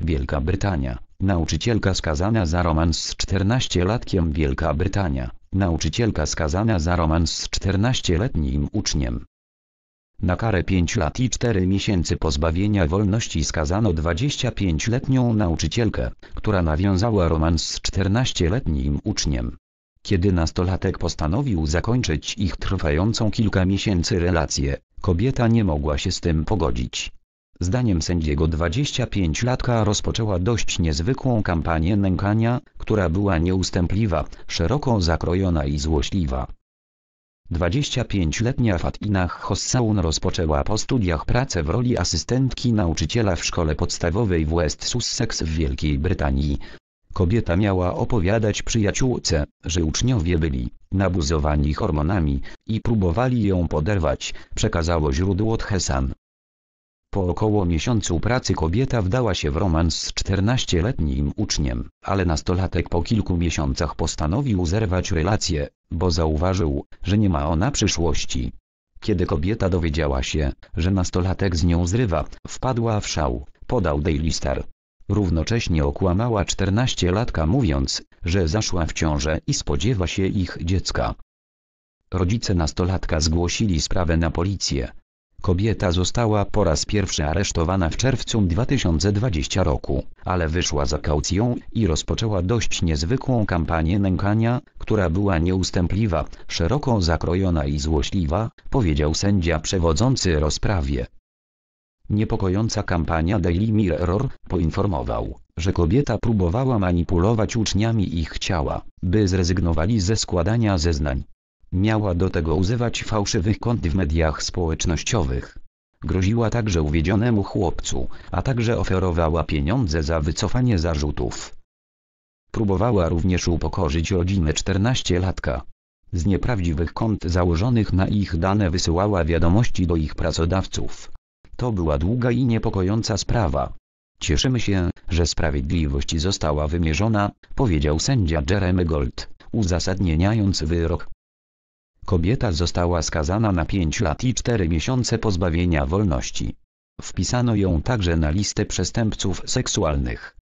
Wielka Brytania, nauczycielka skazana za romans z 14-latkiem Wielka Brytania, nauczycielka skazana za romans z 14-letnim uczniem. Na karę 5 lat i 4 miesięcy pozbawienia wolności skazano 25-letnią nauczycielkę, która nawiązała romans z 14-letnim uczniem. Kiedy nastolatek postanowił zakończyć ich trwającą kilka miesięcy relację, kobieta nie mogła się z tym pogodzić. Zdaniem sędziego 25-latka rozpoczęła dość niezwykłą kampanię nękania, która była nieustępliwa, szeroko zakrojona i złośliwa. 25-letnia Fatina Hossaun rozpoczęła po studiach pracę w roli asystentki nauczyciela w szkole podstawowej w West Sussex w Wielkiej Brytanii. Kobieta miała opowiadać przyjaciółce, że uczniowie byli nabuzowani hormonami i próbowali ją poderwać, przekazało źródło Tchesan. Po około miesiącu pracy kobieta wdała się w romans z 14-letnim uczniem, ale nastolatek po kilku miesiącach postanowił zerwać relację, bo zauważył, że nie ma ona przyszłości. Kiedy kobieta dowiedziała się, że nastolatek z nią zrywa, wpadła w szał, podał Daily Star. Równocześnie okłamała 14-latka mówiąc, że zaszła w ciążę i spodziewa się ich dziecka. Rodzice nastolatka zgłosili sprawę na policję, Kobieta została po raz pierwszy aresztowana w czerwcu 2020 roku, ale wyszła za kaucją i rozpoczęła dość niezwykłą kampanię nękania, która była nieustępliwa, szeroko zakrojona i złośliwa, powiedział sędzia przewodzący rozprawie. Niepokojąca kampania Daily Mirror poinformował, że kobieta próbowała manipulować uczniami i chciała, by zrezygnowali ze składania zeznań. Miała do tego używać fałszywych kont w mediach społecznościowych. Groziła także uwiedzionemu chłopcu, a także oferowała pieniądze za wycofanie zarzutów. Próbowała również upokorzyć rodzinę 14-latka. Z nieprawdziwych kont założonych na ich dane wysyłała wiadomości do ich pracodawców. To była długa i niepokojąca sprawa. Cieszymy się, że sprawiedliwość została wymierzona, powiedział sędzia Jeremy Gold, uzasadniając wyrok. Kobieta została skazana na 5 lat i 4 miesiące pozbawienia wolności. Wpisano ją także na listę przestępców seksualnych.